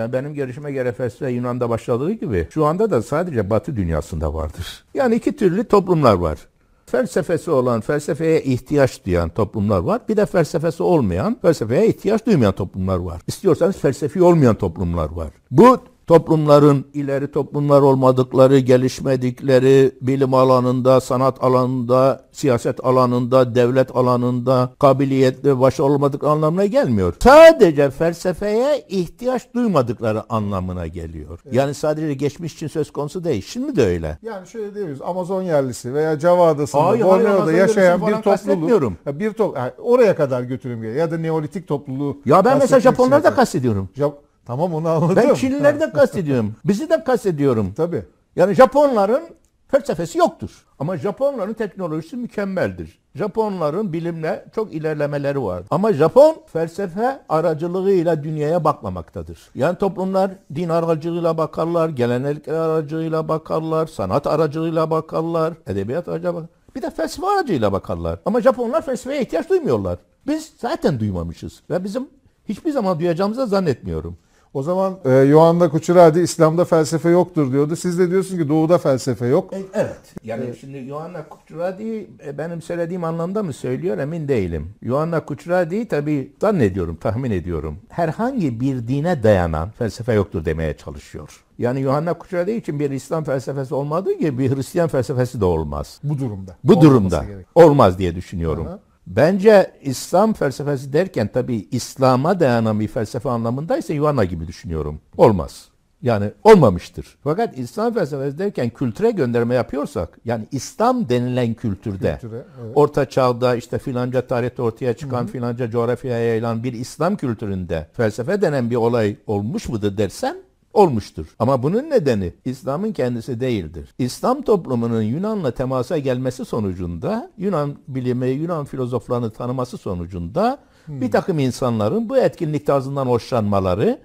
Yani benim görüşüme göre felsefe Yunan'da başladığı gibi şu anda da sadece Batı dünyasında vardır. Yani iki türlü toplumlar var. Felsefesi olan, felsefeye ihtiyaç duyan toplumlar var. Bir de felsefesi olmayan, felsefeye ihtiyaç duymayan toplumlar var. İstiyorsanız felsefi olmayan toplumlar var. Bu toplumların ileri toplumlar olmadıkları, gelişmedikleri bilim alanında, sanat alanında, siyaset alanında, devlet alanında kabiliyetli başı olmadık anlamına gelmiyor. Sadece felsefeye ihtiyaç duymadıkları anlamına geliyor. Evet. Yani sadece geçmiş için söz konusu değil. Şimdi de öyle. Yani şöyle diyebiliriz. Amazon yerlisi veya Java adasında, Borneo'da yaşayan bir topluluk. Bir to yani oraya kadar götürüm geliyor. Ya da Neolitik topluluğu. Ya ben mesela Japonları da kastediyorum. Jap Tamam onu anladım. Ben Çinlilerden kastediyorum. Bizi de kastediyorum. Tabii. Yani Japonların felsefesi yoktur. Ama Japonların teknolojisi mükemmeldir. Japonların bilimle çok ilerlemeleri var. Ama Japon felsefe aracılığıyla dünyaya bakmamaktadır. Yani toplumlar din aracılığıyla bakarlar, gelenekler aracılığıyla bakarlar, sanat aracılığıyla bakarlar, edebiyat aracılığıyla bakarlar. Bir de felsefe aracılığıyla bakarlar. Ama Japonlar felsefeye ihtiyaç duymuyorlar. Biz zaten duymamışız ve bizim hiçbir zaman duyacağımızı zannetmiyorum. O zaman e, Yohanna Kuçuradi İslam'da felsefe yoktur diyordu. Siz de diyorsun ki Doğu'da felsefe yok. E, evet. Yani e, şimdi Yohanna Kuçuradi e, benim söylediğim anlamda mı söylüyor emin değilim. Yohanna Kuçuradi tabi zannediyorum, tahmin ediyorum. Herhangi bir dine dayanan felsefe yoktur demeye çalışıyor. Yani Yohanna Kuçuradi için bir İslam felsefesi olmadığı gibi bir Hristiyan felsefesi de olmaz. Bu durumda. Bu durumda. Gerek. Olmaz diye düşünüyorum. Aha. Bence İslam felsefesi derken tabii İslam'a dayanan bir felsefe anlamındaysa Yuvanna gibi düşünüyorum. Olmaz. Yani olmamıştır. Fakat İslam felsefesi derken kültüre gönderme yapıyorsak yani İslam denilen kültürde kültüre, evet. orta çağda işte filanca tarihte ortaya çıkan Hı-hı. filanca coğrafyaya yayılan bir İslam kültüründe felsefe denen bir olay olmuş mudur dersen olmuştur. Ama bunun nedeni İslam'ın kendisi değildir. İslam toplumunun Yunan'la temasa gelmesi sonucunda Yunan bilimi, Yunan filozoflarını tanıması sonucunda hmm. bir takım insanların bu etkinlik tarzından hoşlanmaları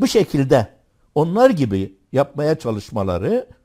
bu şekilde onlar gibi yapmaya çalışmaları